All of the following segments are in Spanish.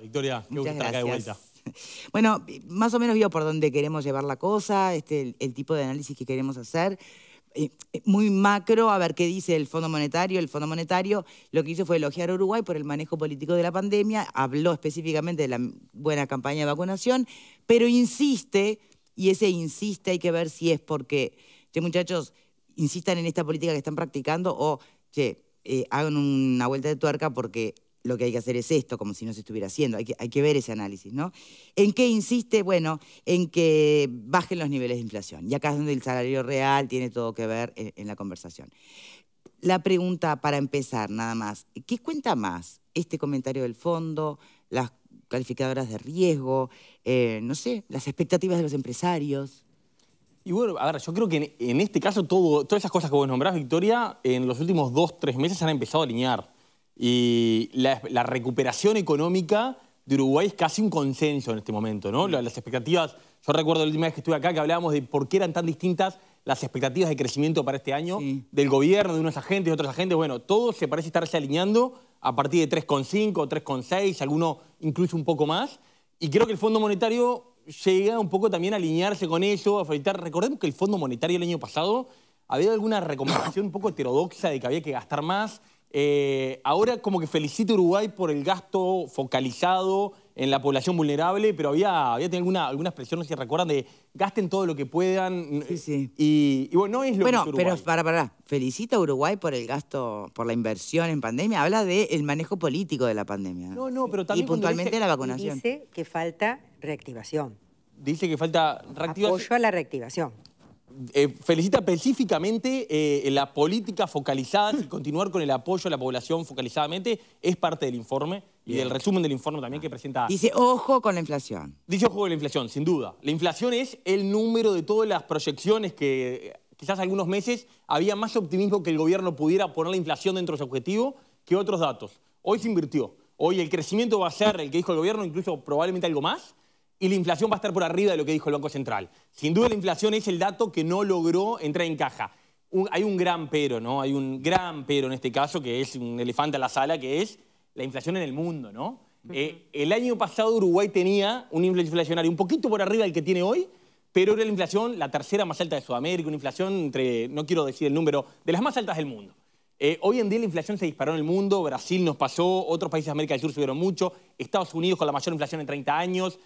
Victoria. Bueno, más o menos vio por dónde queremos llevar la cosa, este, el, tipo de análisis que queremos hacer. Eh, eh, muy macro, a ver qué dice el Fondo Monetario. El Fondo Monetario lo que hizo fue elogiar a Uruguay por el manejo político de la pandemia, habló específicamente de la buena campaña de vacunación, pero insiste, y ese insiste hay que ver si es porque, che, muchachos, insistan en esta política que están practicando o, che, eh, hagan una vuelta de tuerca porque lo que hay que hacer es esto, como si no se estuviera haciendo. Hay que, ver ese análisis, ¿no? ¿En qué insiste? Bueno, en que bajen los niveles de inflación. Y acá es donde el salario real tiene todo que ver eh, en, la conversación. La pregunta para empezar, nada más. ¿Qué cuenta más? ¿Este comentario del fondo? ¿Las calificadoras de riesgo? Eh, no sé, las expectativas de los empresarios. Y bueno, a ver, yo creo que en, este caso todas esas cosas que vos nombrás, Victoria, en los últimos dos, tres meses han empezado a alinear. Y la, recuperación económica de Uruguay es casi un consenso en este momento, ¿no? Las expectativas, yo recuerdo la última vez que estuve acá que hablábamos de por qué eran tan distintas las expectativas de crecimiento para este año del gobierno, de unos agentes, de otros agentes. Bueno, todo se parece estarse alineando a partir de 3,5, 3,6, algunos incluso un poco más. Y creo que el Fondo Monetario llega un poco también a alinearse con eso, a facilitar. Recordemos que el Fondo Monetario el año pasado había alguna recomendación un poco heterodoxa de que había que gastar más, eh, ahora como que felicito a Uruguay por el gasto focalizado en la población vulnerable, pero había, había tenido alguna, alguna si recuerdan, de gasten todo lo que puedan. Sí, sí. Y, bueno, es lo bueno, que Bueno, pero para, para, felicita a Uruguay por el gasto, por la inversión en pandemia. Habla del el manejo político de la pandemia. No, no, pero también... Y puntualmente la vacunación. Dice que falta reactivación. Dice que falta reactivación. Apoyo a la reactivación. Eh, felicita específicamente eh, la política focalizada y continuar con el apoyo a la población focalizadamente es parte del informe y del resumen del informe también que presenta. Dice, ojo con la inflación. Dice, ojo con la inflación, sin duda. La inflación es el número de todas las proyecciones que quizás algunos meses había más optimismo que el gobierno pudiera poner la inflación dentro de su objetivo que otros datos. Hoy se invirtió. Hoy el crecimiento va a ser el que dijo el gobierno, incluso probablemente algo más y la inflación va a estar por arriba de lo que dijo el Banco Central. Sin duda la inflación es el dato que no logró entrar en caja. hay un gran pero, ¿no? Hay un gran pero en este caso, que es un elefante a la sala, que es la inflación en el mundo, ¿no? Eh, el año pasado Uruguay tenía un inflacionario un poquito por arriba del que tiene hoy, pero era la inflación la tercera más alta de Sudamérica, una inflación entre, no quiero decir el número, de las más altas del mundo. Eh, hoy en día la inflación se disparó en el mundo, Brasil nos pasó, otros países de América del Sur subieron mucho, Estados Unidos con la mayor inflación en 30 años,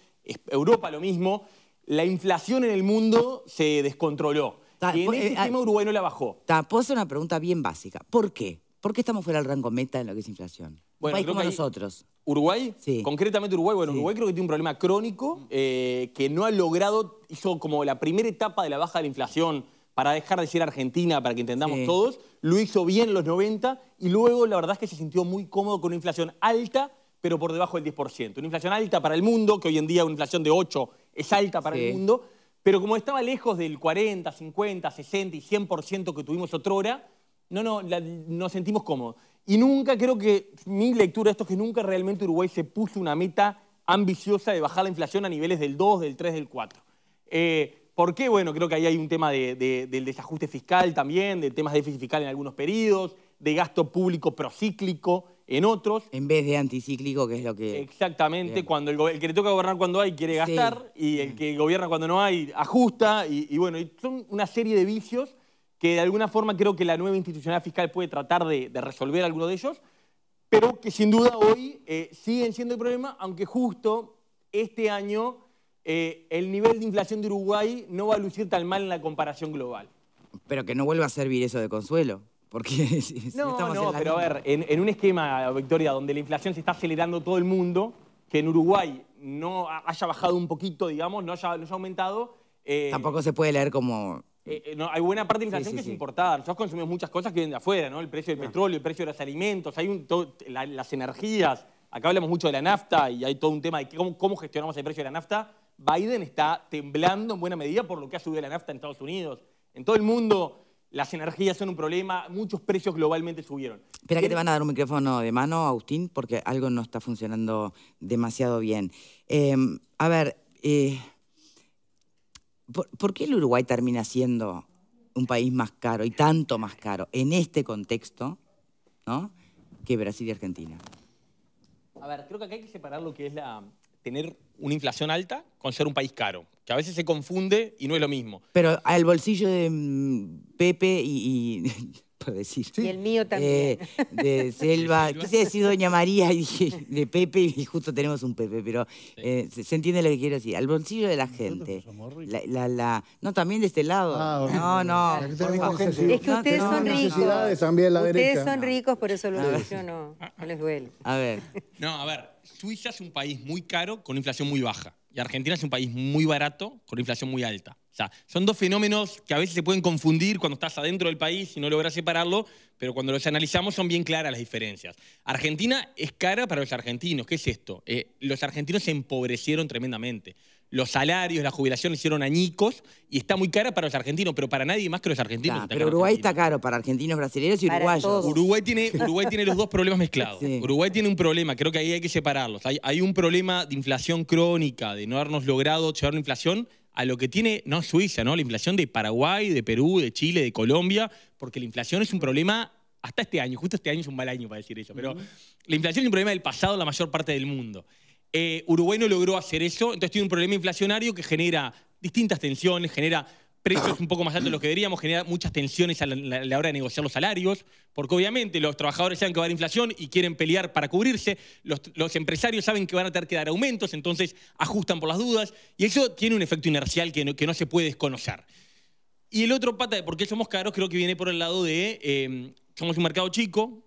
Europa lo mismo, la inflación en el mundo se descontroló. y en eh, ese ah, tema sistema Uruguay no la bajó. puedo hacer una pregunta bien básica. ¿Por qué? ¿Por qué estamos fuera del rango meta en lo que es inflación? Bueno, país como nosotros. ¿Uruguay? Concretamente Uruguay. Bueno, Uruguay creo que tiene un problema crónico mm. eh, que no ha logrado, hizo como la primera etapa de la baja de la inflación para dejar de ser Argentina, para que entendamos todos. Lo hizo bien en los 90 y luego la verdad es que se sintió muy cómodo con una inflación alta pero por debajo del 10%. Una inflación alta para el mundo, que hoy en día una inflación de 8 es alta para el mundo, pero como estaba lejos del 40, 50, 60 y 100% que tuvimos otrora, no, no, nos sentimos cómodos. Y nunca, creo que mi lectura de esto es que nunca realmente Uruguay se puso una meta ambiciosa de bajar la inflación a niveles del 2, del 3, del 4. Eh, ¿Por qué? Bueno, creo que ahí hay un tema del desajuste fiscal también, de temas de déficit fiscal en algunos periodos, de gasto público procíclico en otros. En vez de anticíclico, que es lo que... Exactamente, cuando el, que le toca gobernar cuando hay quiere gastar y el que gobierna cuando no hay ajusta y, bueno, son una serie de vicios que de alguna forma creo que la nueva institucionalidad fiscal puede tratar de, resolver alguno de ellos, pero que sin duda hoy eh, siguen siendo el problema, aunque justo este año eh, el nivel de inflación de Uruguay no va a lucir tan mal en la comparación global. Pero que no vuelva a servir eso de consuelo. Porque en pero a ver, en, un esquema, Victoria, donde la inflación se está acelerando todo el mundo, que en Uruguay no haya bajado un poquito, digamos, no haya, aumentado... Eh, Tampoco se puede leer como... Eh, eh, hay buena parte de la inflación que es importada. Nosotros consumimos muchas cosas que vienen de afuera, ¿no? El precio del ah. petróleo, el precio de los alimentos, hay las energías. Acá hablamos mucho de la nafta y hay todo un tema de cómo gestionamos el precio de la nafta. Biden está temblando en buena medida por lo que ha subido la nafta en Estados Unidos. En todo el mundo las energías son un problema, muchos precios globalmente subieron. Espera que te van a dar un micrófono de mano, Agustín, porque algo no está funcionando demasiado bien. Em, a ver, eh, ¿por, qué el Uruguay termina siendo un país más caro y tanto más caro en este contexto ¿no? que Brasil y Argentina? A ver, creo que acá hay que separar lo que es la, tener una inflación alta con ser un país caro, que a veces se confunde y no es lo mismo. Pero al bolsillo de mm, Pepe y, y decir. Y el mío también. Eh, de Selva, quise decir Doña María y de Pepe, y justo tenemos un Pepe, pero eh, se, entiende lo que quiero decir. Al bolsillo de la gente. La, no, también de este lado. Ah, no, no. Es que ustedes son ricos. ustedes son ricos, por eso lo digo, no les duele. A ver. No, a ver, Suiza es un país muy caro con inflación muy baja. Y Argentina es un país muy barato con inflación muy alta. O sea, son dos fenómenos que a veces se pueden confundir cuando estás adentro del país y no logras separarlo, pero cuando los analizamos son bien claras las diferencias. Argentina es cara para los argentinos. ¿Qué es esto? Eh, los argentinos se empobrecieron tremendamente. Los salarios, la jubilación hicieron añicos y está muy cara para los argentinos, pero para nadie más que los argentinos. pero Uruguay está caro para argentinos, brasileños y uruguayos. Uruguay tiene, tiene los dos problemas mezclados. Uruguay tiene un problema, creo que ahí hay que separarlos. Hay, un problema de inflación crónica, de no habernos logrado llevar la inflación a lo que tiene, no Suiza, ¿no? La inflación de Paraguay, de Perú, de Chile, de Colombia, porque la inflación es un problema hasta este año, justo este año es un mal año para decir eso, pero la inflación es un problema del pasado en la mayor parte del mundo. Eh, Uruguay no logró hacer eso, entonces tiene un problema inflacionario que genera distintas tensiones, genera precios un poco más altos de los que deberíamos, generar muchas tensiones a la, hora de negociar los salarios, porque obviamente los trabajadores saben que va a haber inflación y quieren pelear para cubrirse, los, empresarios saben que van a tener que dar aumentos, entonces ajustan por las dudas, y eso tiene un efecto inercial que no, que no se puede desconocer. Y el otro pata de por qué somos caros creo que viene por el lado de, em, somos un mercado chico,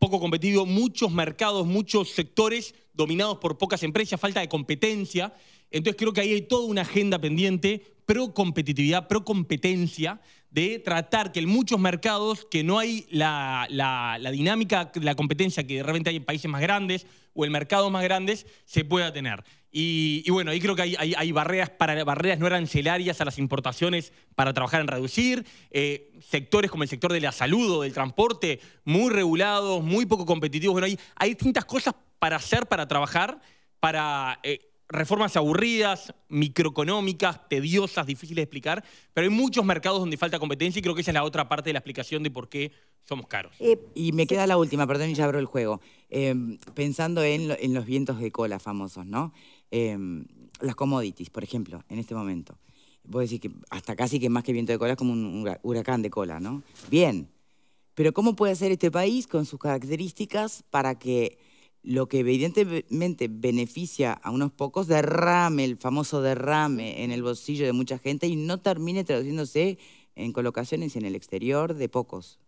poco competido, muchos mercados, muchos sectores dominados por pocas empresas, falta de competencia. Entonces creo que ahí hay toda una agenda pendiente pro competitividad, pro competencia, de tratar que en muchos mercados que no hay la, dinámica, la competencia que de repente hay en países más grandes o en mercados más grandes, se pueda tener. Y, bueno, ahí creo que hay, barreras, para, barreras no arancelarias a las importaciones para trabajar en reducir, eh, sectores como el sector de la salud o del transporte, muy regulados, muy poco competitivos. Bueno, hay, hay distintas cosas para hacer, para trabajar, para... Eh, reformas aburridas, microeconómicas, tediosas, difíciles de explicar, pero hay muchos mercados donde falta competencia y creo que esa es la otra parte de la explicación de por qué somos caros. Eh, y me queda la última, perdón, y ya abro el juego. Em, pensando en, los vientos de cola famosos, ¿no? Em, las commodities, por ejemplo, en este momento. Puedo decir que hasta casi que más que viento de cola es como un huracán de cola, ¿no? Bien. Pero ¿cómo puede hacer este país con sus características para que lo que evidentemente beneficia a unos pocos, derrame, el famoso derrame en el bolsillo de mucha gente y no termine traduciéndose en colocaciones en el exterior de pocos.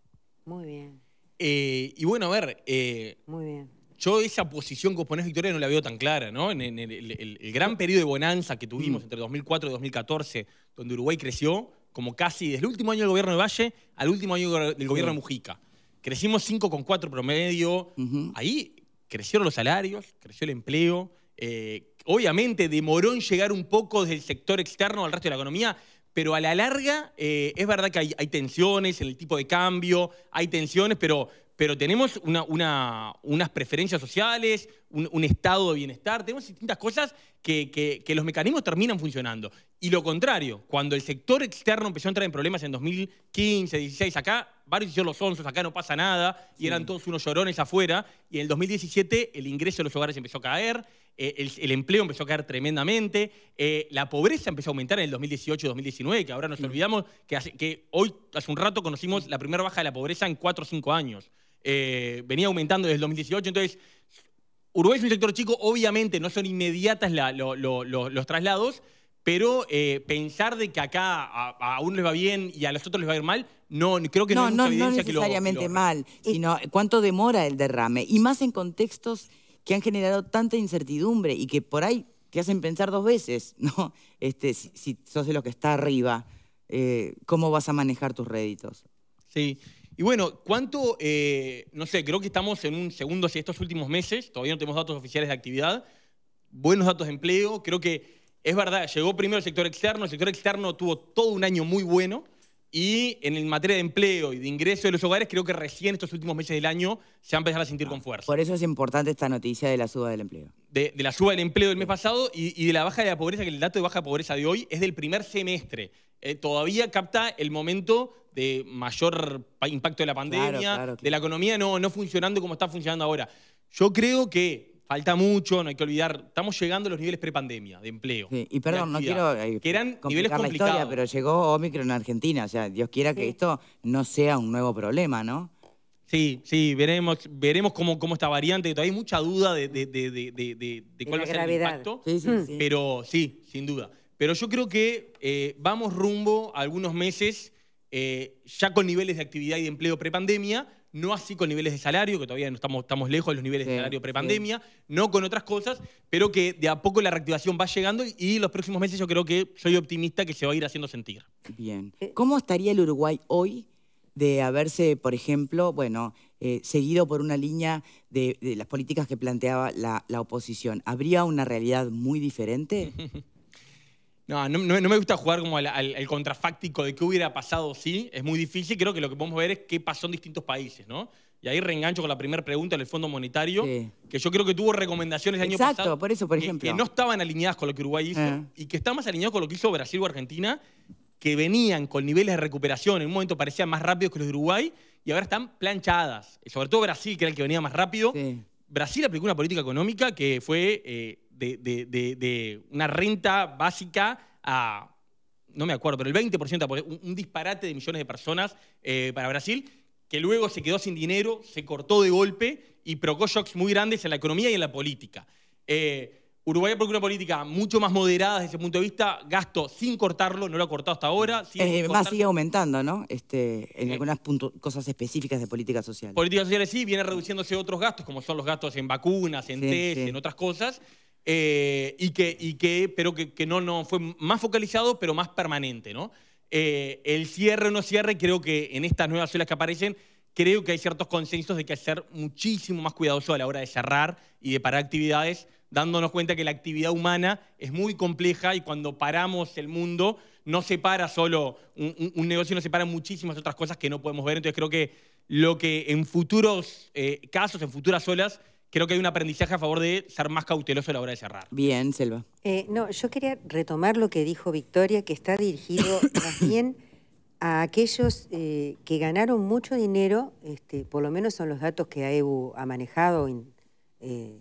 Muy bien. Eh, y bueno, a ver. Eh, Muy bien. Yo esa posición que ponés, Victoria, no la veo tan clara, ¿no? En, el, gran periodo de bonanza que tuvimos mm. entre 2004 y 2014, donde Uruguay creció como casi desde el último año del gobierno de Valle al último año del gobierno de Mujica. Crecimos 5,4 promedio. Ahí crecieron los salarios, creció el empleo, eh, obviamente demoró en llegar un poco del sector externo al resto de la economía, pero a la larga eh, es verdad que hay, tensiones en el tipo de cambio, hay tensiones, pero, pero tenemos unas preferencias sociales, un, estado de bienestar, tenemos distintas cosas que, los mecanismos terminan funcionando. Y lo contrario, cuando el sector externo empezó a entrar en problemas en 2015, 16, acá varios hicieron los onzos, acá no pasa nada, y eran todos unos llorones afuera, y en el 2017 el ingreso de los hogares empezó a caer, eh, el, empleo empezó a caer tremendamente, eh, la pobreza empezó a aumentar en el 2018-2019, que ahora nos olvidamos que, que hoy, hace un rato, conocimos la primera baja de la pobreza en 4 o 5 años. Eh, venía aumentando desde 2018. Entonces, Uruguay es un sector chico, obviamente no son inmediatas los traslados, pero eh, pensar de que acá a, uno les va bien y a los otros les va a ir mal, no, creo que no, no no necesariamente mal, sino cuánto demora el derrame, y más en contextos que han generado tanta incertidumbre y que por ahí te hacen pensar dos veces, ¿no? Este, si, sos de los que está arriba, eh, ¿cómo vas a manejar tus réditos? Sí. Y bueno, ¿cuánto, eh, no sé, creo que estamos en un segundo si estos últimos meses, todavía no tenemos datos oficiales de actividad, buenos datos de empleo, creo que es verdad, llegó primero el sector externo, el sector externo tuvo todo un año muy bueno, y en materia de empleo y de ingreso de los hogares, creo que recién estos últimos meses del año se han empezado a sentir con fuerza. Por eso es importante esta noticia de la suba del empleo. De, la suba del empleo del mes pasado y, de la baja de la pobreza, que el dato de baja de pobreza de hoy es del primer semestre. Eh, todavía capta el momento de mayor impacto de la pandemia, de la economía no, no funcionando como está funcionando ahora. Yo creo que Falta mucho, no hay que olvidar, estamos llegando a los niveles prepandemia de empleo. y perdón, no quiero eh, que eran niveles la historia, pero llegó Omicron en Argentina, o sea, Dios quiera que esto no sea un nuevo problema, ¿no? Sí, sí, veremos, veremos cómo, cómo esta variante, todavía hay mucha duda de, cuál va a ser el impacto, mm. pero sí, sin duda. Pero yo creo que eh, vamos rumbo algunos meses eh, ya con niveles de actividad y de empleo prepandemia, no así con niveles de salario, que todavía no estamos, estamos lejos de los niveles de salario prepandemia, no con otras cosas, pero que de a poco la reactivación va llegando y, los próximos meses yo creo que soy optimista que se va a ir haciendo sentir. Bien. ¿Cómo estaría el Uruguay hoy de haberse, por ejemplo, bueno, eh, seguido por una línea de, las políticas que planteaba la, la oposición? ¿Habría una realidad muy diferente? No, no, me gusta jugar como al, contrafáctico de qué hubiera pasado si. es muy difícil. Creo que lo que podemos ver es qué pasó en distintos países, ¿no? Y ahí reengancho con la primera pregunta del Fondo Monetario, que yo creo que tuvo recomendaciones el año pasado. Exacto, por eso, por ejemplo. Que, no estaban alineadas con lo que Uruguay hizo ah. y que estaban más alineado con lo que hizo Brasil o Argentina, que venían con niveles de recuperación, en un momento parecían más rápidos que los de Uruguay, y ahora están planchadas. Sobre todo Brasil, que era el que venía más rápido, sí. Brasil aplicó una política económica que fue eh, de, una renta básica a, no me acuerdo, pero el 20%, un, disparate de millones de personas eh, para Brasil, que luego se quedó sin dinero, se cortó de golpe y provocó shocks muy grandes en la economía y en la política. Eh, Uruguay porque una política mucho más moderada desde ese punto de vista, gasto sin cortarlo, no lo ha cortado hasta ahora. Eh, más sigue aumentando, ¿no? Este, en algunas cosas específicas de política social Políticas sociales sí, viene reduciéndose otros gastos, como son los gastos en vacunas, en test, en otras cosas, eh, y que, pero que, no, fue más focalizado, pero más permanente, ¿no? Eh, el cierre o no cierre, creo que en estas nuevas olas que aparecen creo que hay ciertos consensos de que hay que ser muchísimo más cuidadoso a la hora de cerrar y de parar actividades, dándonos cuenta que la actividad humana es muy compleja y cuando paramos el mundo no se para solo un, negocio, no se para muchísimas otras cosas que no podemos ver. Entonces creo que lo que en futuros eh, casos, en futuras olas, creo que hay un aprendizaje a favor de ser más cauteloso a la hora de cerrar. Bien, Selva. Eh, no, yo quería retomar lo que dijo Victoria, que está dirigido más bien a aquellos eh, que ganaron mucho dinero, este, por lo menos son los datos que AEBU ha manejado eh,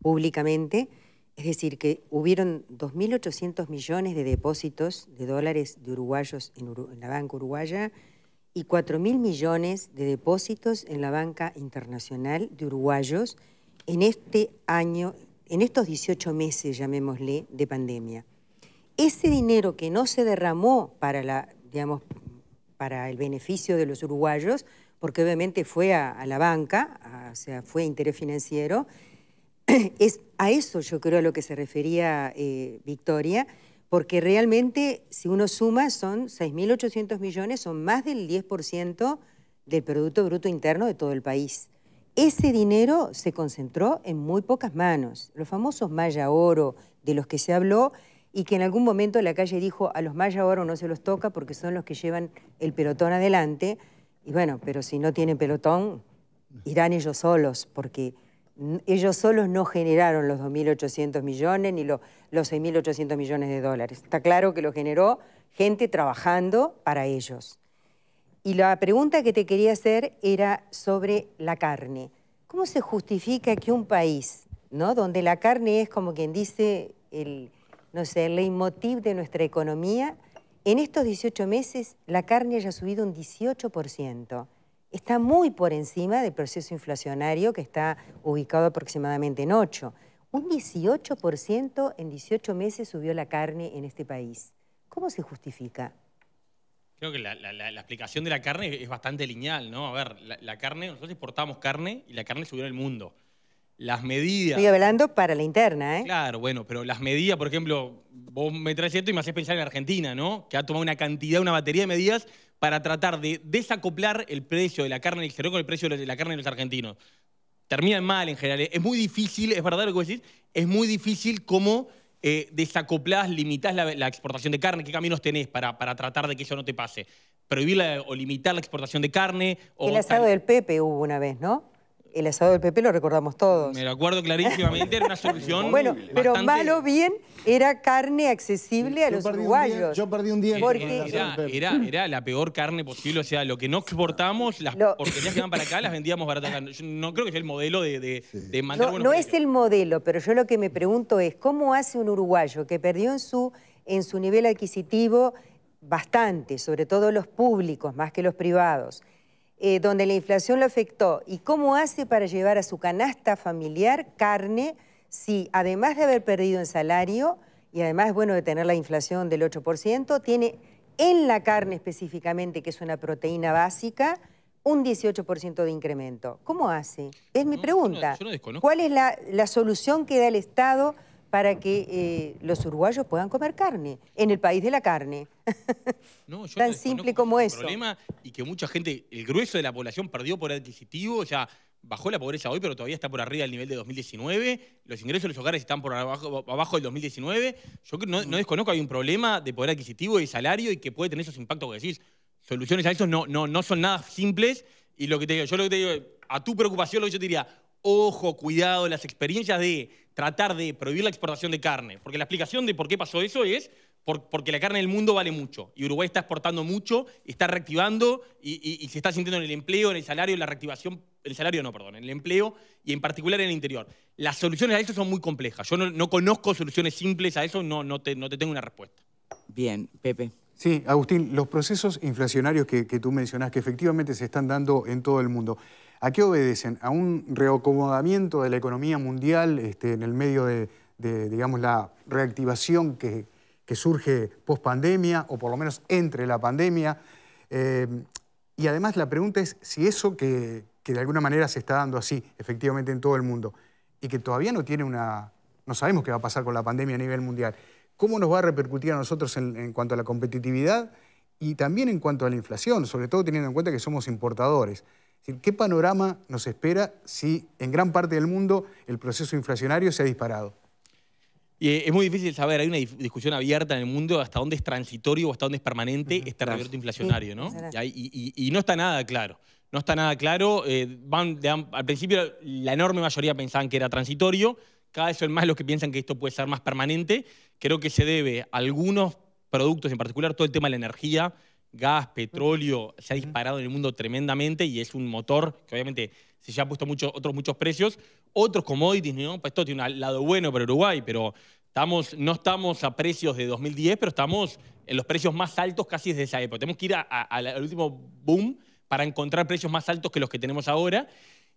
públicamente, es decir, que hubieron 2.800 millones de depósitos de dólares de uruguayos en, en la banca uruguaya y 4.000 millones de depósitos en la banca internacional de uruguayos en este año, en estos 18 meses, llamémosle, de pandemia. Ese dinero que no se derramó para la, digamos, para el beneficio de los uruguayos, porque obviamente fue a, la banca, o sea, fue a interés financiero. Es a eso yo creo a lo que se refería eh, Victoria, porque realmente si uno suma son 6.800 millones, son más del 10% del Producto Bruto Interno de todo el país. Ese dinero se concentró en muy pocas manos. Los famosos Maya Oro, de los que se habló, y que en algún momento la calle dijo a los mayas oro no se los toca porque son los que llevan el pelotón adelante. Y bueno, pero si no tienen pelotón, irán ellos solos, porque ellos solos no generaron los 2.800 millones ni los, 6.800 millones de dólares. Está claro que lo generó gente trabajando para ellos. Y la pregunta que te quería hacer era sobre la carne. ¿Cómo se justifica que un país, ¿no? donde la carne es como quien dice el, no sé, el leitmotiv de nuestra economía, en estos 18 meses la carne haya subido un 18%. Está muy por encima del proceso inflacionario que está ubicado aproximadamente en 8%. Un 18% en 18 meses subió la carne en este país. ¿Cómo se justifica? Creo que la, explicación de la carne es bastante lineal, ¿no? A ver, la, carne, nosotros exportamos carne y la carne subió en el mundo las medidas. Estoy hablando para la interna, ¿eh? Claro, bueno, pero las medidas, por ejemplo, vos me traes esto y me haces pensar en Argentina, ¿no? Que ha tomado una cantidad, una batería de medidas para tratar de desacoplar el precio de la carne el exterior con el precio de la carne de los argentinos. Terminan mal en general. Es muy difícil, es verdad lo que decís, es muy difícil cómo eh, desacoplás, limitás la, exportación de carne, qué caminos tenés para, tratar de que eso no te pase. Prohibir o limitar la exportación de carne. O el asado del Pepe hubo una vez, ¿no? El asado del Pepe lo recordamos todos. Me lo acuerdo clarísimamente, era una solución Bueno, bastante... pero malo bien era carne accesible a los uruguayos. yo perdí un día. Porque... Era, era, era, la peor carne posible, o sea, lo que no exportamos, las porquerías que van para acá las vendíamos baratas no creo que sea el modelo de, de, mandar No, no es el modelo, pero yo lo que me pregunto es, ¿cómo hace un uruguayo que perdió en su, en su nivel adquisitivo bastante, sobre todo los públicos más que los privados, eh, donde la inflación lo afectó y cómo hace para llevar a su canasta familiar carne si además de haber perdido en salario y además, bueno, de tener la inflación del 8%, tiene en la carne específicamente, que es una proteína básica, un 18% de incremento. ¿Cómo hace? Es mi pregunta. ¿Cuál es la solución que da el Estado? para que eh, los uruguayos puedan comer carne, en el país de la carne. Tan simple como eso. y que mucha gente, el grueso de la población perdió poder adquisitivo, ya bajó la pobreza hoy, pero todavía está por arriba del nivel de 2019, los ingresos de los hogares están por abajo, abajo del 2019, yo no, no mm. desconozco, hay un problema de poder adquisitivo y salario y que puede tener esos impactos que decís. Soluciones a eso no, no, no son nada simples y lo que te digo, yo lo que te digo, a tu preocupación lo que yo te diría, ojo, cuidado, las experiencias de tratar de prohibir la exportación de carne, porque la explicación de por qué pasó eso es porque la carne del mundo vale mucho y Uruguay está exportando mucho, está reactivando y, se está sintiendo en el empleo, en el salario, en la reactivación, el salario no, perdón, en el empleo y en particular en el interior. Las soluciones a eso son muy complejas. Yo no, conozco soluciones simples a eso, no, no, te, tengo una respuesta. Bien, Pepe. Sí, Agustín, los procesos inflacionarios que, que tú mencionas que efectivamente se están dando en todo el mundo, ¿A qué obedecen? A un reacomodamiento de la economía mundial este, en el medio de, digamos, la reactivación que, surge post pandemia o por lo menos entre la pandemia. Eh, y además la pregunta es si eso que, de alguna manera se está dando así, efectivamente, en todo el mundo, y que todavía no tiene una... no sabemos qué va a pasar con la pandemia a nivel mundial, ¿cómo nos va a repercutir a nosotros en cuanto a la competitividad y también en cuanto a la inflación, sobre todo teniendo en cuenta que somos importadores? ¿Qué panorama nos espera si en gran parte del mundo el proceso inflacionario se ha disparado? Eh, es muy difícil saber, hay una discusión abierta en el mundo hasta dónde es transitorio o hasta dónde es permanente este revierto inflacionario, ¿no? Y, no está nada claro. No está nada claro. Eh, al principio la enorme mayoría pensaban que era transitorio, cada vez son más los que piensan que esto puede ser más permanente. Creo que se debe a algunos productos, en particular todo el tema de la energía, gas, petróleo, se ha disparado en el mundo tremendamente y es un motor que obviamente se ya ha puesto muchos otros muchos precios. Otros commodities, ¿no? Pues esto tiene un lado bueno para Uruguay, pero estamos, no estamos a precios de 2010, pero estamos en los precios más altos casi desde esa época. Tenemos que ir al último boom para encontrar precios más altos que los que tenemos ahora.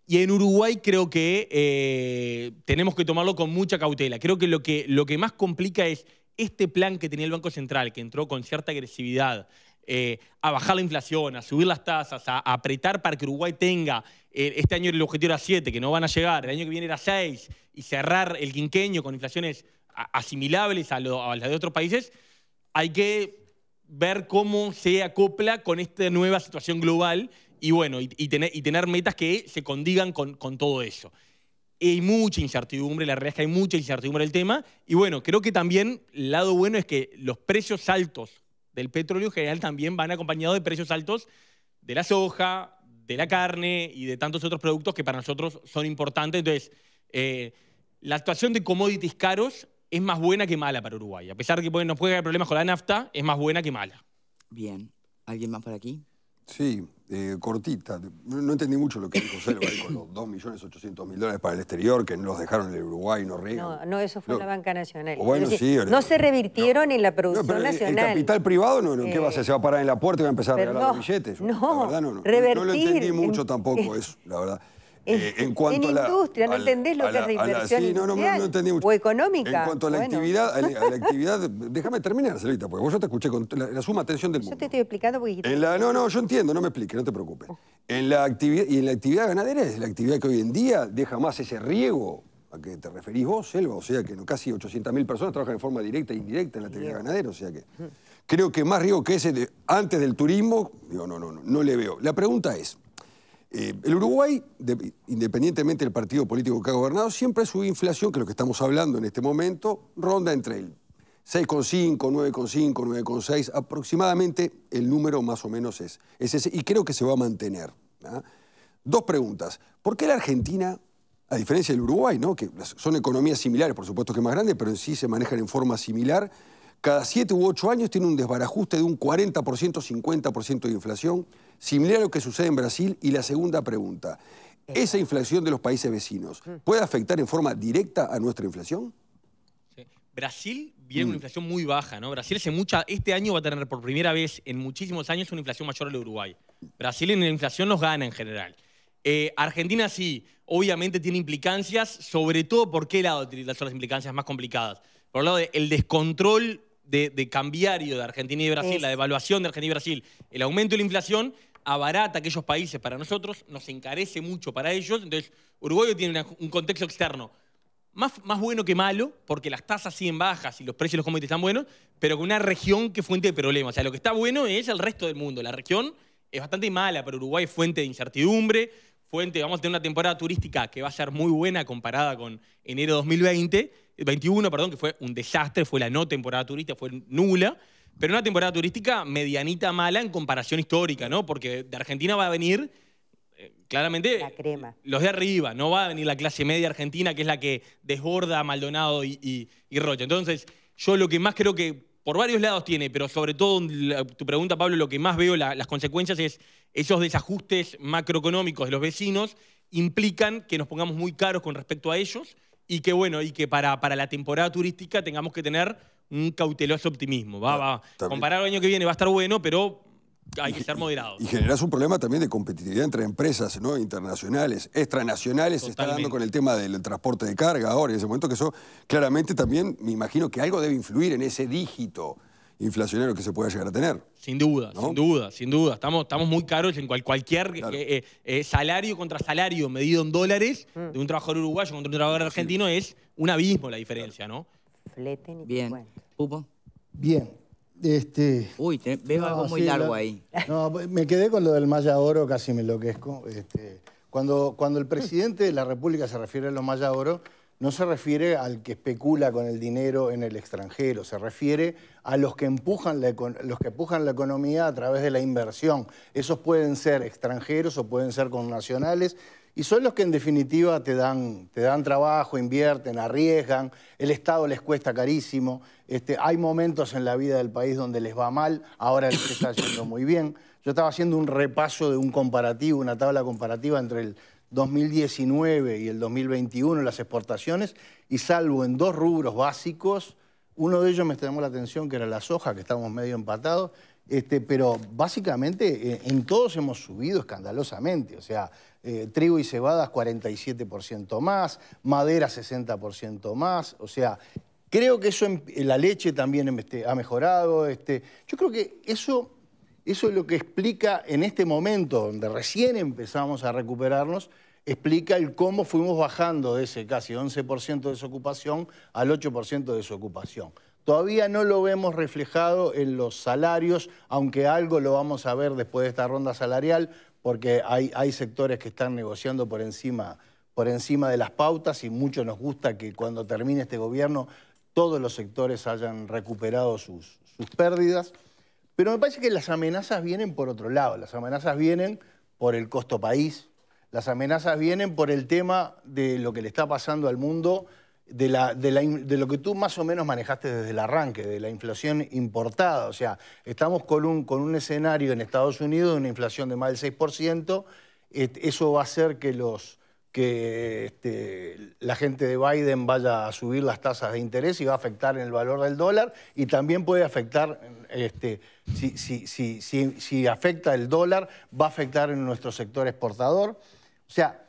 Y en Uruguay creo que eh, tenemos que tomarlo con mucha cautela. Creo que lo, que lo que más complica es este plan que tenía el Banco Central, que entró con cierta agresividad, eh, a bajar la inflación, a subir las tasas, a, apretar para que Uruguay tenga, eh, este año el objetivo era 7, que no van a llegar, el año que viene era 6, y cerrar el quinqueño con inflaciones asimilables a, las de otros países, hay que ver cómo se acopla con esta nueva situación global y bueno, y, tener, metas que se condigan con, todo eso. Hay mucha incertidumbre, la realidad es que hay mucha incertidumbre el tema y bueno, creo que también el lado bueno es que los precios altos del petróleo en general también van acompañados de precios altos de la soja, de la carne y de tantos otros productos que para nosotros son importantes. Entonces, eh, la actuación de commodities caros es más buena que mala para Uruguay. A pesar de que nos puede haber problemas con la nafta, es más buena que mala. Bien. ¿Alguien más por aquí? Sí, eh, cortita. No, entendí mucho lo que dijo Selva con los 2.800.000 dólares para el exterior que los dejaron en el Uruguay, no No, no, eso fue la banca nacional. no se revirtieron en la producción nacional. El capital privado, no, ¿qué va a eh, hacer? ¿Se va a parar en la puerta y va a empezar a regalar los billetes? No, la verdad, no, No lo entendí mucho tampoco eso, la verdad. Eh, en cuanto a la, industria, no entendés lo que es la inversión. O económica. En cuanto a la actividad, déjame terminar, Celita, porque vos yo te escuché con la, suma atención del mundo. Yo te estoy explicando porque. En la, no, no, yo entiendo, no me expliques, no te preocupes. En la actividad, y en la actividad ganadera es la actividad que hoy en día deja más ese riego a que te referís vos, Selva, o sea que casi 800.000 personas trabajan de forma directa e indirecta en la actividad ganadera, o sea que creo que más riego que ese antes del turismo, digo, no, no, no, no le veo. La pregunta es, eh, el Uruguay, independientemente del partido político que ha gobernado, siempre su inflación, que es lo que estamos hablando en este momento, ronda entre el 6,5, 9,5, 9,6, aproximadamente el número más o menos es, ese, y creo que se va a mantener. ¿ah? Dos preguntas. ¿Por qué la Argentina, a diferencia del Uruguay, ¿no? que son economías similares, por supuesto que más grandes, pero en sí se manejan en forma similar, cada 7 u 8 años tiene un desbarajuste de un 40%, 50% de inflación? similar a lo que sucede en Brasil. Y la segunda pregunta, ¿esa inflación de los países vecinos mm. puede afectar en forma directa a nuestra inflación? Brasil viene con una mm. inflación muy baja, ¿no? Brasil mucha, este año va a tener por primera vez en muchísimos años una inflación mayor al Uruguay. Brasil en la inflación nos gana en general. Eh, Argentina sí, obviamente tiene implicancias, sobre todo por qué lado son las implicancias más complicadas. Por el lado del descontrol de, cambiario de Argentina y Brasil, la devaluación de Argentina y Brasil, el aumento de la inflación abarata aquellos países para nosotros, nos encarece mucho para ellos. Entonces, Uruguay tiene un contexto externo más, más, bueno que malo, porque las tasas siguen bajas y los precios de los commodities están buenos, pero con una región que es fuente de problemas. O sea, lo que está bueno es el resto del mundo. La región es bastante mala, pero Uruguay es fuente de incertidumbre, fuente, vamos a tener una temporada turística que va a ser muy buena comparada con enero 2020, 21, perdón, que fue un desastre, fue la no temporada turística, fue nula. Pero una temporada turística medianita mala en comparación histórica, ¿no? Porque de Argentina va a venir eh, claramente los de arriba, no va a venir la clase media argentina, que es la que desborda a Maldonado y, Rocha. Entonces, yo lo que más creo que por varios lados tiene, pero sobre todo tu pregunta, Pablo, lo que más veo las consecuencias es esos desajustes macroeconómicos de los vecinos implican que nos pongamos muy caros con respecto a ellos y que, bueno, y que para, para la temporada turística tengamos que tener un cauteloso optimismo. Va, va. Comparar el año que viene va a estar bueno, pero hay que ser moderado. Y, generas un problema también de competitividad entre empresas ¿no? internacionales, extranacionales, se está dando con el tema del transporte de carga ahora, en ese momento que eso claramente también me imagino que algo debe influir en ese dígito inflacionario que se pueda llegar a tener. Sin duda, sin duda, sin duda. Estamos, estamos muy caros en cualquier eh, eh, eh, salario contra salario medido en dólares mm. de un trabajador uruguayo contra un trabajador argentino es un abismo la diferencia, ¿no? Bien. Bien. Este, Uy, veo algo muy largo ahí. No, me quedé con lo del Maya Oro, casi me enloquezco. Este, cuando, cuando el presidente de la República se refiere a los Maya Oro, no se refiere al que especula con el dinero en el extranjero, se refiere a los que empujan la, los que empujan la economía a través de la inversión. Esos pueden ser extranjeros o pueden ser con connacionales y son los que en definitiva te dan, trabajo, invierten, arriesgan, el Estado les cuesta carísimo, este, hay momentos en la vida del país donde les va mal, ahora les está yendo muy bien. Yo estaba haciendo un repaso de un comparativo, una tabla comparativa entre el 2019 y el 2021 las exportaciones y salvo en dos rubros básicos, uno de ellos me llamó la atención que era la soja, que estábamos medio empatados, este, pero básicamente eh, en todos hemos subido escandalosamente, o sea, eh, trigo y cebadas 47% más, madera 60% más, o sea, creo que eso, la leche también este, ha mejorado, este. yo creo que eso, eso es lo que explica en este momento, donde recién empezamos a recuperarnos, explica el cómo fuimos bajando de ese casi 11% de desocupación al 8% de desocupación. Todavía no lo vemos reflejado en los salarios, aunque algo lo vamos a ver después de esta ronda salarial, porque hay, sectores que están negociando por encima, por encima de las pautas y mucho nos gusta que cuando termine este gobierno todos los sectores hayan recuperado sus, sus pérdidas. Pero me parece que las amenazas vienen por otro lado, las amenazas vienen por el costo país, las amenazas vienen por el tema de lo que le está pasando al mundo de, lo que tú más o menos manejaste desde el arranque, de la inflación importada. O sea, estamos con un, con un escenario en Estados Unidos de una inflación de más del 6%. eso va a hacer que los, que este, la gente de Biden vaya a subir las tasas de interés y va a afectar en el valor del dólar y también puede afectar, este, si, si, afecta el dólar, va a afectar en nuestro sector exportador. O sea,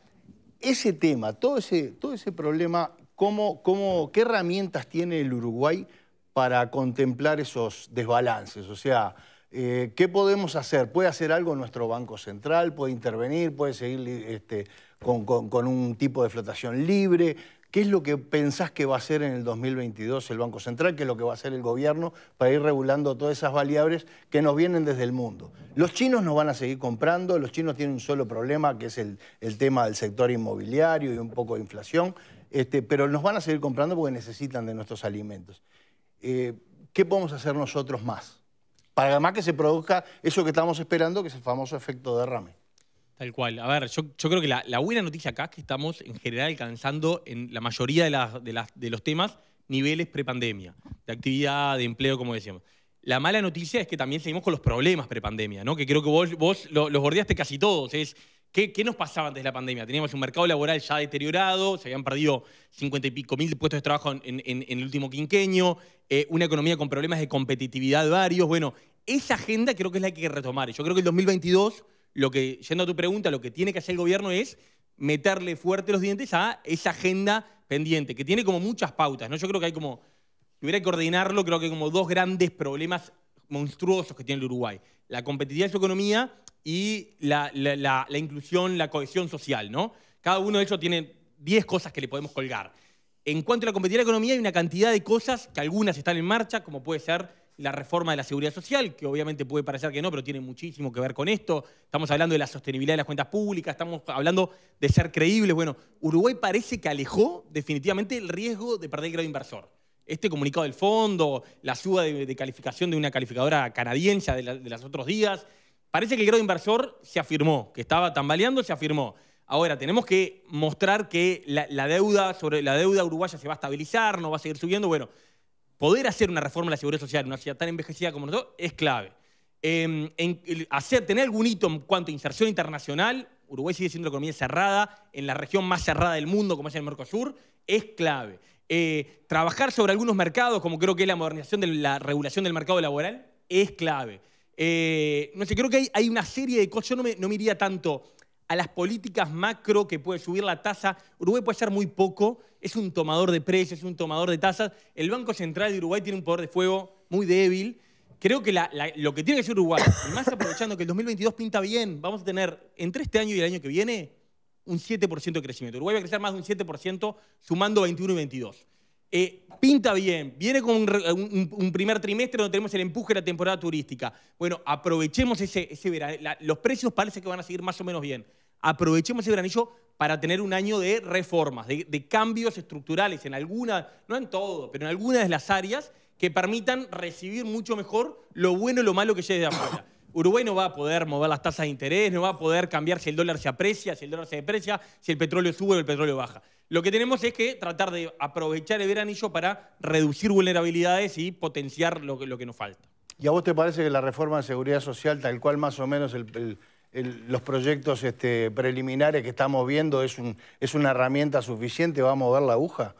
ese tema, todo ese, todo ese problema ¿Cómo, cómo, qué herramientas tiene el Uruguay para contemplar esos desbalances? O sea, eh, ¿qué podemos hacer? ¿Puede hacer algo nuestro Banco Central? ¿Puede intervenir? ¿Puede seguir este, con, un tipo de flotación libre? ¿Qué es lo que pensás que va a hacer en el 2022 el Banco Central? ¿Qué es lo que va a hacer el gobierno para ir regulando todas esas variables que nos vienen desde el mundo? Los chinos nos van a seguir comprando, los chinos tienen un solo problema, que es el tema del sector inmobiliario y un poco de inflación. Este, pero nos van a seguir comprando porque necesitan de nuestros alimentos. Eh, ¿Qué podemos hacer nosotros más? Para además que se produzca eso que estamos esperando, que es el famoso efecto derrame. Tal cual. A ver, yo, creo que la, buena noticia acá es que estamos en general alcanzando en la mayoría de, los temas niveles prepandemia, de actividad, de empleo, como decíamos. La mala noticia es que también seguimos con los problemas prepandemia, ¿no? Que creo que vos, los bordeaste casi todos. ¿Qué, nos pasaba antes de la pandemia? Teníamos un mercado laboral ya deteriorado, se habían perdido cincuenta y pico mil puestos de trabajo en, el último quinquenio, eh, una economía con problemas de competitividad varios. Bueno, esa agenda creo que es la que hay que retomar. Yo creo que el 2022, lo que, yendo a tu pregunta, lo que tiene que hacer el gobierno es meterle fuerte los dientes a esa agenda pendiente, que tiene como muchas pautas. ¿no? Yo creo que hay como, si hubiera que coordinarlo, creo que hay como dos grandes problemas monstruosos que tiene el Uruguay. La competitividad de su economía y la, inclusión, la cohesión social, ¿no? Cada uno de ellos tiene 10 cosas que le podemos colgar. En cuanto a la competitividad de la economía, hay una cantidad de cosas que algunas están en marcha, como puede ser la reforma de la seguridad social, que obviamente puede parecer que no, pero tiene muchísimo que ver con esto. Estamos hablando de la sostenibilidad de las cuentas públicas, estamos hablando de ser creíbles. Bueno, Uruguay parece que alejó definitivamente el riesgo de perder el grado inversor este comunicado del fondo, la suba de, calificación de una calificadora canadiense de, los otros días. Parece que el grado inversor se afirmó, que estaba tambaleando, se afirmó. Ahora, tenemos que mostrar que la, deuda sobre la deuda uruguaya se va a estabilizar, no va a seguir subiendo. Bueno, poder hacer una reforma de la seguridad social en una ciudad tan envejecida como nosotros es clave. Eh, hacer, tener algún hito en cuanto a inserción internacional Uruguay sigue siendo una economía cerrada, en la región más cerrada del mundo, como es el Mercosur, es clave. Eh, trabajar sobre algunos mercados, como creo que es la modernización de la regulación del mercado laboral, es clave. Eh, no sé, creo que hay, una serie de cosas. Yo no me, no me iría tanto a las políticas macro que puede subir la tasa. Uruguay puede ser muy poco, es un tomador de precios, es un tomador de tasas. El Banco Central de Uruguay tiene un poder de fuego muy débil creo que lo que tiene que hacer Uruguay, y más aprovechando que el 2022 pinta bien, vamos a tener entre este año y el año que viene un 7% de crecimiento. Uruguay va a crecer más de un 7% sumando 21 y 22. Eh, pinta bien, viene con un, primer trimestre donde tenemos el empuje de la temporada turística. Bueno, aprovechemos ese, ese verano. los precios parece que van a seguir más o menos bien. Aprovechemos ese veranillo para tener un año de reformas, de, cambios estructurales en algunas, no en todo, pero en algunas de las áreas que permitan recibir mucho mejor lo bueno y lo malo que llegue de afuera. Uruguay no va a poder mover las tasas de interés, no va a poder cambiar si el dólar se aprecia, si el dólar se deprecia, si el petróleo sube o el petróleo baja. Lo que tenemos es que tratar de aprovechar el veranillo para reducir vulnerabilidades y potenciar lo que, lo que nos falta. ¿Y a vos te parece que la reforma de seguridad social, tal cual más o menos los proyectos este, preliminares que estamos viendo es, es una herramienta suficiente, va a mover la aguja.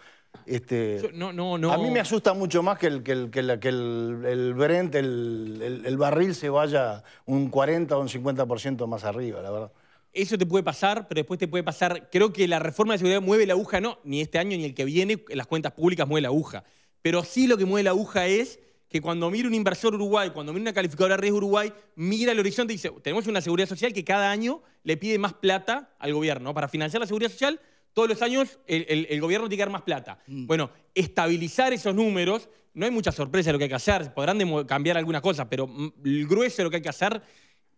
Este, a mí me asusta mucho más que el, que Brent, el, barril se vaya un 40 o un 50% más arriba, la verdad. Eso te puede pasar, pero después te puede pasar. Creo que la reforma de seguridad mueve la aguja, no, ni este año ni el que viene, las cuentas públicas mueve la aguja. Pero sí lo que mueve la aguja es que cuando mira un inversor uruguay, cuando mira una calificadora de riesgo uruguay, mira el horizonte y dice, tenemos una seguridad social que cada año le pide más plata al gobierno para financiar la seguridad social todos los años el, gobierno tiene que dar más plata. Mm. Bueno, estabilizar esos números, no hay mucha sorpresa de lo que hay que hacer, podrán cambiar algunas cosas, pero mm, el grueso de lo que hay que hacer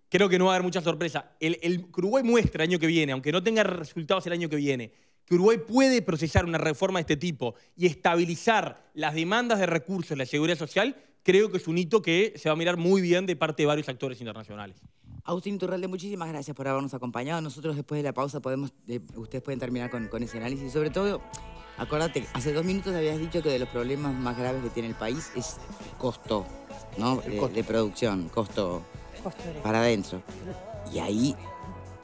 creo que no va a haber mucha sorpresa. El, Uruguay muestra el año que viene, aunque no tenga resultados el año que viene, que Uruguay puede procesar una reforma de este tipo y estabilizar las demandas de recursos la seguridad social, creo que es un hito que se va a mirar muy bien de parte de varios actores internacionales. Agustín Iturralde, muchísimas gracias por habernos acompañado. Nosotros después de la pausa podemos, eh, ustedes pueden terminar con, ese análisis. Sobre todo, acuérdate, hace dos minutos habías dicho que de los problemas más graves que tiene el país es costo, ¿no? De, producción, costo, para adentro. Y ahí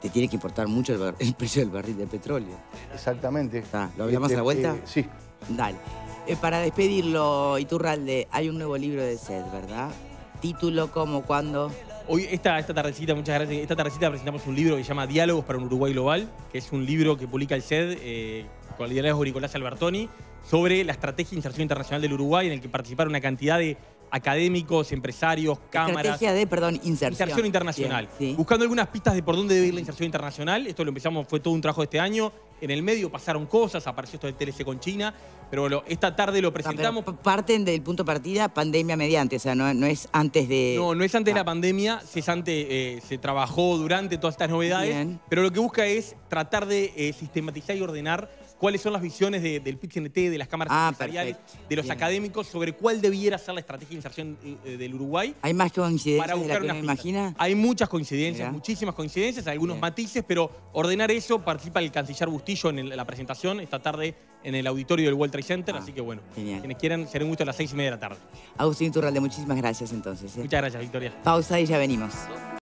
te tiene que importar mucho el, precio del barril de petróleo. Exactamente. ¿Lo hablamos este, a la vuelta? Eh, sí. Dale. Eh, para despedirlo, Iturralde, hay un nuevo libro de SED, ¿verdad? Título ¿cómo, cuándo? Hoy, esta, esta tardecita, muchas gracias. Esta tardecita presentamos un libro que se llama Diálogos para un Uruguay Global, que es un libro que publica el SED eh, con el liderazgo de Nicolás Albertoni sobre la estrategia de inserción internacional del Uruguay, en el que participaron una cantidad de académicos, empresarios, cámaras. Estrategia de, perdón, inserción. Inserción internacional. Buscando algunas pistas de por dónde debe ir la inserción internacional. Esto lo empezamos, fue todo un trabajo de este año. En el medio pasaron cosas, apareció esto de TLC con China, pero bueno, esta tarde lo ah, presentamos. parten del punto partida pandemia mediante, o sea, no, es antes de... No, no es antes de la ah. pandemia, se, eh, se trabajó durante todas estas novedades, pero lo que busca es tratar de eh, sistematizar y ordenar cuáles son las visiones del PITCNT, de las cámaras ah, empresariales, de los académicos, sobre cuál debiera ser la estrategia de inserción eh, eh, del Uruguay. ¿Hay más coincidencias Hay muchas coincidencias, muchísimas coincidencias, algunos matices, pero ordenar eso participa el canciller Bustillo en la presentación esta tarde en el auditorio del World Trade Center, ah, así que bueno, quienes quieran, será un gusto a las seis y media de la tarde. Agustín Turralde, muchísimas gracias entonces. ¿eh? Muchas gracias, Victoria. Pausa y ya venimos.